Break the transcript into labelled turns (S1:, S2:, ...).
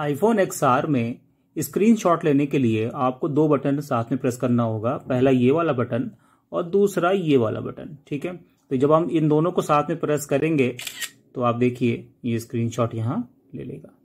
S1: iPhone X R में screenshot लेने के लिए आपको दो बटन साथ में प्रेस करना होगा पहला ये वाला बटन और दूसरा ये वाला बटन ठीक है तो जब हम इन दोनों को साथ में प्रेस करेंगे तो आप देखिए ये स्क्रीनशॉट यहाँ ले लेगा